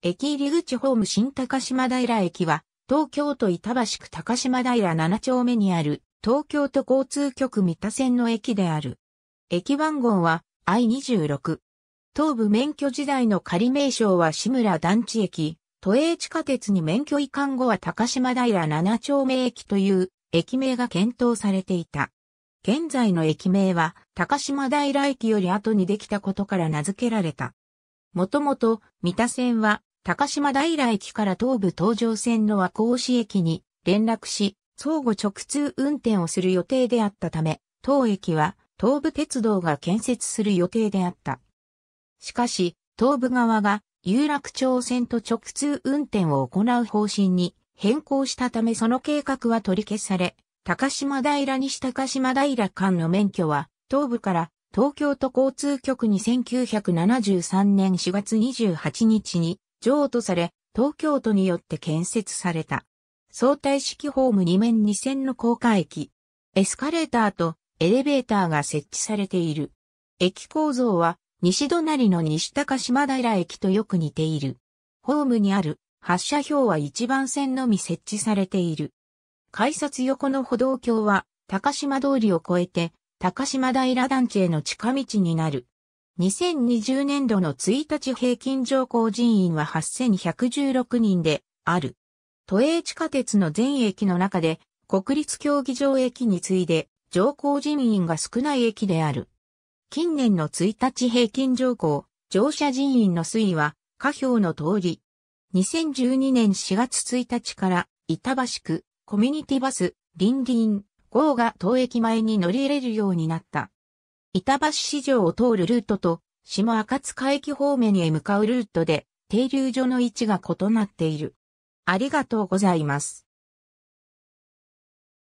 駅入口ホーム新高島平駅は、東京都板橋区高島平7丁目にある、東京都交通局三田線の駅である。駅番号は I26。東部免許時代の仮名称は志村団地駅、都営地下鉄に免許移管後は高島平7丁目駅という駅名が検討されていた。現在の駅名は高島平駅より後にできたことから名付けられた。もともと三田線は高島平駅から東武東上線の和光市駅に連絡し、相互直通運転をする予定であったため、当駅は東武鉄道が建設する予定であった。しかし、東武側が有楽町線と直通運転を行う方針に変更したためその計画は取り消され、高島平西高島平間の免許は東武から東京都交通局に1973年4月28日に譲渡され、東京都によって建設された。相対式ホーム2面2線の高架駅。エスカレーターとエレベーターが設置されている。駅構造は西隣の西高島平駅とよく似ている。ホームにある発車標は一番線のみ設置されている。改札横の歩道橋は高島通りを越えて高島平団地への近道になる。2020年度の1日平均乗降人員は8116人である。都営地下鉄の全駅の中で国立競技場駅に次いで乗降人員が少ない駅である。近年の1日平均乗降、乗車人員の推移は下表の通り。2012年4月1日から板橋区コミュニティバス、リンリン、号が当駅前に乗り入れるようになった。板橋市場を通るルートと、下赤塚駅方面へ向かうルートで、停留所の位置が異なっている。ありがとうございます。